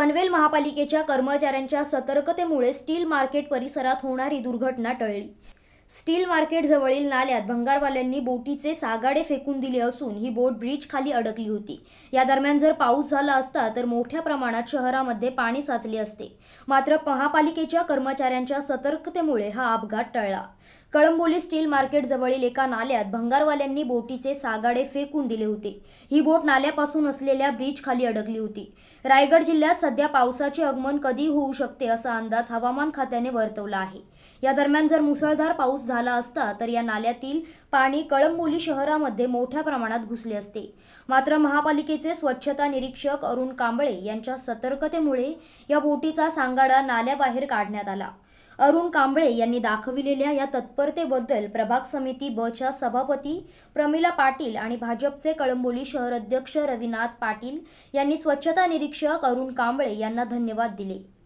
पनवेल महापालिकेच्या कर्मचाऱ्यांच्या सतर्कतेमुळे स्टील मार्केट परिसरात होणारी दुर्घटना टळली स्टील मार्केटजवळील नाल्यात भंगारवाल्यांनी बोटीचे सागाडे फेकून दिले असून ही बोट ब्रिज खाली अडकली होती या दरम्यान जर पाऊस झाला असता तर मोठ्या प्रमाणात शहरामध्ये पाणी साचले असते मात्र महापालिकेच्या कर्मचाऱ्यांच्या सतर्कतेमुळे हा अपघात टळला कळंबोली स्टील मार्केटजवळील एका नाल्यात भंगारवाल्यांनी बोटीचे सागाडे फेकून दिले होते ही बोट नाल्यापासून असलेल्या ब्रिज खाली अडकली होती रायगड जिल्ह्यात सध्या पावसाचे आगमन कधी होऊ शकते असा अंदाज हवामान खात्याने वर्तवला आहे या दरम्यान जर मुसळधार पाऊस पाऊस झाला असता तर या नाल्यातील पाणी कळंबोली शहरामध्ये मोठ्या प्रमाणात घुसले असते मात्र महापालिकेचे स्वच्छता निरीक्षक अरुण कांबळे यांच्या सतर्कतेमुळे या बोटीचा सांगाडा नाल्याबाहेर काढण्यात आला अरुण कांबळे यांनी दाखविलेल्या या तत्परतेबद्दल प्रभाग समिती बच्या सभापती प्रमिला पाटील आणि भाजपचे कळंबोली शहर अध्यक्ष रविनाथ पाटील यांनी स्वच्छता निरीक्षक अरुण कांबळे यांना धन्यवाद दिले